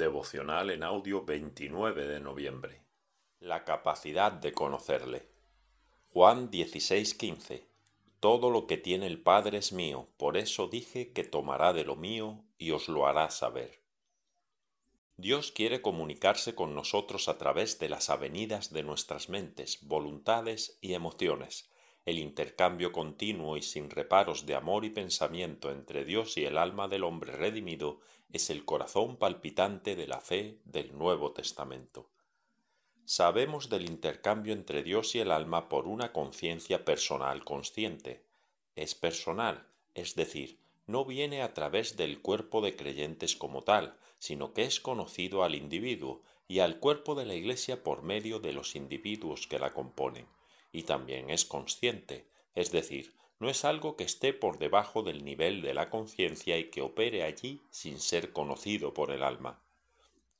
Devocional en audio 29 de noviembre. La capacidad de conocerle. Juan 16:15. Todo lo que tiene el Padre es mío, por eso dije que tomará de lo mío y os lo hará saber. Dios quiere comunicarse con nosotros a través de las avenidas de nuestras mentes, voluntades y emociones, el intercambio continuo y sin reparos de amor y pensamiento entre Dios y el alma del hombre redimido es el corazón palpitante de la fe del Nuevo Testamento. Sabemos del intercambio entre Dios y el alma por una conciencia personal consciente. Es personal, es decir, no viene a través del cuerpo de creyentes como tal, sino que es conocido al individuo y al cuerpo de la Iglesia por medio de los individuos que la componen y también es consciente, es decir, no es algo que esté por debajo del nivel de la conciencia y que opere allí sin ser conocido por el alma.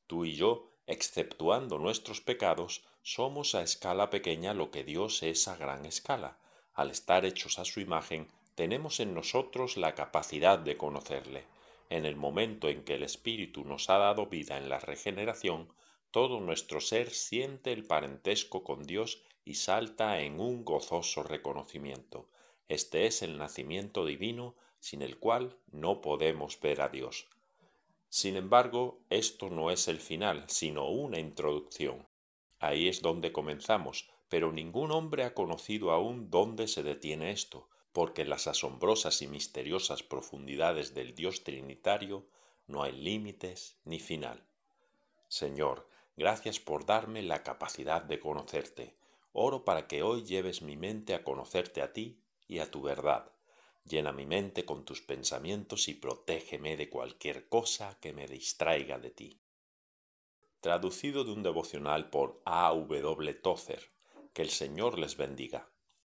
Tú y yo, exceptuando nuestros pecados, somos a escala pequeña lo que Dios es a gran escala. Al estar hechos a su imagen, tenemos en nosotros la capacidad de conocerle. En el momento en que el Espíritu nos ha dado vida en la regeneración, todo nuestro ser siente el parentesco con Dios y salta en un gozoso reconocimiento. Este es el nacimiento divino sin el cual no podemos ver a Dios. Sin embargo, esto no es el final, sino una introducción. Ahí es donde comenzamos, pero ningún hombre ha conocido aún dónde se detiene esto, porque las asombrosas y misteriosas profundidades del Dios Trinitario no hay límites ni final. Señor, Gracias por darme la capacidad de conocerte. Oro para que hoy lleves mi mente a conocerte a ti y a tu verdad. Llena mi mente con tus pensamientos y protégeme de cualquier cosa que me distraiga de ti. Traducido de un devocional por A.W. W. Tozer. Que el Señor les bendiga.